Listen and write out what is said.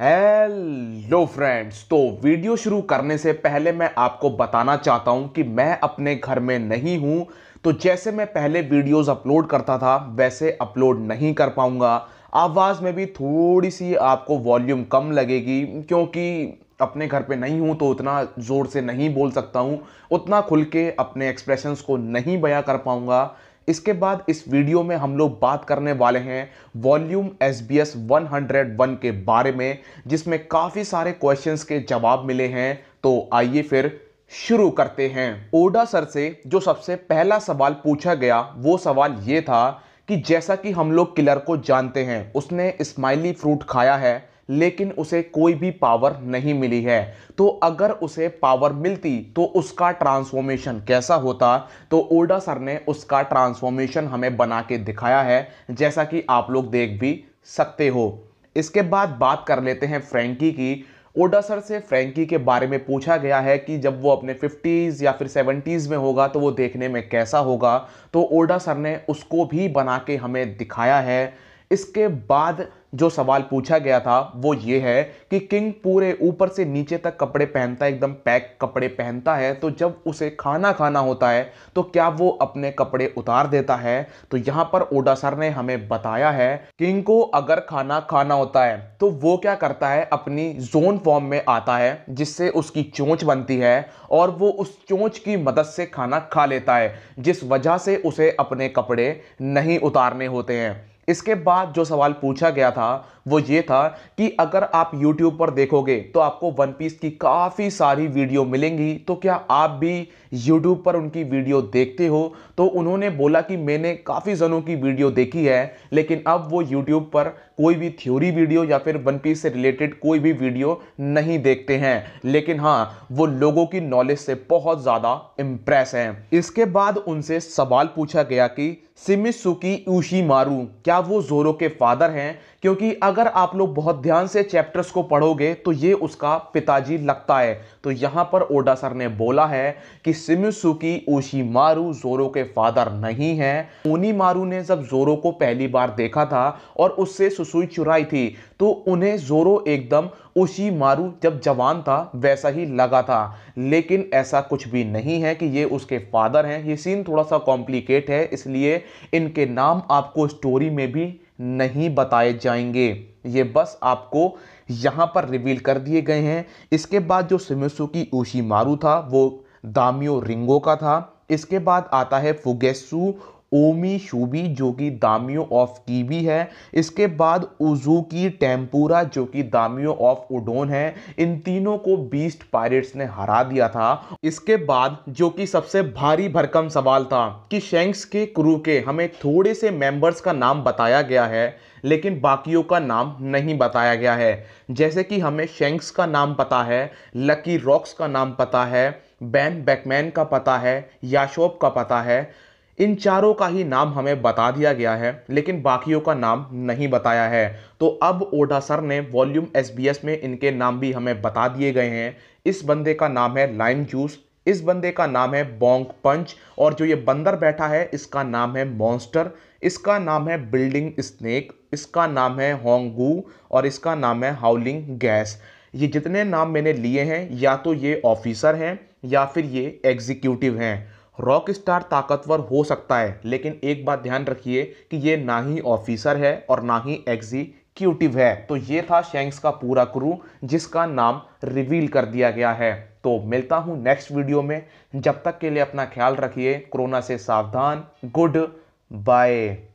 hello friends तो video शुरू करने से पहले मैं आपको बताना चाहता हूं कि मैं अपने घर में नहीं हूं तो जैसे मैं पहले वीडियोस अपलोड करता था वैसे अपलोड नहीं कर पाऊंगा आवाज़ में भी थोड़ी सी आपको वॉल्यूम कम लगेगी क्योंकि अपने घर पे नहीं हूँ तो उतना ज़ोर से नहीं बोल सकता हूँ उतना खुल के अपने एक्सप्रेशंस को नहीं बयां कर पाऊँगा इसके बाद इस वीडियो में हम लोग बात करने वाले हैं volume S B S one hundred one के बारे में जिसमें काफ़ी सारे क्वेश्चंस के जवाब मिले हैं तो आइए फिर शुरू करते हैं ओडा सर से जो सबसे पहला सवाल पूछा गया वो सवाल ये था कि जैसा कि हम लोग किलर को जानते हैं उसने स्माइली फ्रूट खाया है लेकिन उसे कोई भी पावर नहीं मिली है तो अगर उसे पावर मिलती तो उसका ट्रांसफॉर्मेशन कैसा होता तो ओडा सर ने उसका ट्रांसफॉर्मेशन हमें बना के दिखाया है जैसा कि आप लोग देख भी सकते हो इसके बाद बात कर लेते हैं फ्रेंकी की ओडा सर से फ्रेंकी के बारे में पूछा गया है कि जब वो अपने फिफ्टीज या फिर सेवेंटीज में होगा तो वो देखने में कैसा होगा तो ओडा सर ने उसको भी बना के हमें दिखाया है इसके बाद जो सवाल पूछा गया था वो ये है कि किंग पूरे ऊपर से नीचे तक कपड़े पहनता है एकदम पैक कपड़े पहनता है तो जब उसे खाना खाना होता है तो क्या वो अपने कपड़े उतार देता है तो यहाँ पर ओडा सर ने हमें बताया है किंग को अगर खाना खाना होता है तो वो क्या करता है अपनी जोन फॉर्म में आता है जिससे उसकी चोंच बनती है और वो उस चोंच की मदद से खाना खा लेता है जिस वजह से उसे अपने कपड़े नहीं उतारने होते हैं इसके बाद जो सवाल पूछा गया था वो ये था कि अगर आप YouTube पर देखोगे तो आपको वन पीस की काफ़ी सारी वीडियो मिलेंगी तो क्या आप भी YouTube पर उनकी वीडियो देखते हो तो उन्होंने बोला कि मैंने काफ़ी जनों की वीडियो देखी है लेकिन अब वो YouTube पर कोई भी थ्योरी वीडियो या फिर वन पीस से रिलेटेड कोई भी वीडियो नहीं देखते हैं लेकिन हाँ वो लोगों की नॉलेज से बहुत ज़्यादा इम्प्रेस हैं इसके बाद उनसे सवाल पूछा गया कि सिमिसुकी यूशी मारू क्या वो जोरो के फादर हैं क्योंकि अगर आप लोग बहुत ध्यान से चैप्टर्स को पढ़ोगे तो ये उसका पिताजी लगता है तो यहाँ पर ओडा सर ने बोला है कि सिमुसुकी मारू जोरो के फादर नहीं है ओनी मारू ने जब जोरो को पहली बार देखा था और उससे सुसुई चुराई थी तो उन्हें जोरो एकदम उसी मारू जब जवान था वैसा ही लगा था लेकिन ऐसा कुछ भी नहीं है कि ये उसके फादर हैं ये सीन थोड़ा सा कॉम्प्लिकेट है इसलिए इनके नाम आपको स्टोरी में भी नहीं बताए जाएंगे ये बस आपको यहाँ पर रिवील कर दिए गए हैं इसके बाद जो की ओशी मारू था वो दामियो रिंगो का था इसके बाद आता है फुगेसू ओमी शूबी जो कि दामियो ऑफ कीबी है इसके बाद उजुकी टेम्पूरा जो कि दामियो ऑफ उडोन है इन तीनों को बीस्ट पायरेट्स ने हरा दिया था इसके बाद जो कि सबसे भारी भरकम सवाल था कि शेंक्स के क्रू के हमें थोड़े से मेंबर्स का नाम बताया गया है लेकिन बाकियों का नाम नहीं बताया गया है जैसे कि हमें शेंक्स का नाम पता है लकी रॉक्स का नाम पता है बैन बैकमैन का पता है याशोप का पता है इन चारों का ही नाम हमें बता दिया गया है लेकिन बाकियों का नाम नहीं बताया है तो अब ओडा सर ने वॉल्यूम एस में इनके नाम भी हमें बता दिए गए हैं इस बंदे का नाम है लाइम जूस इस बंदे का नाम है बोंग पंच और जो ये बंदर बैठा है इसका नाम है मॉन्स्टर इसका नाम है बिल्डिंग स्नेक इसका नाम है होंगू और इसका नाम है हाउलिंग गैस ये जितने नाम मैंने लिए हैं या तो ये ऑफिसर हैं या फिर ये एग्जीक्यूटिव हैं रॉक स्टार ताकतवर हो सकता है लेकिन एक बात ध्यान रखिए कि ये ना ही ऑफिसर है और ना ही एग्जीक्यूटिव है तो ये था शेंक्स का पूरा क्रू जिसका नाम रिवील कर दिया गया है तो मिलता हूँ नेक्स्ट वीडियो में जब तक के लिए अपना ख्याल रखिए कोरोना से सावधान गुड बाय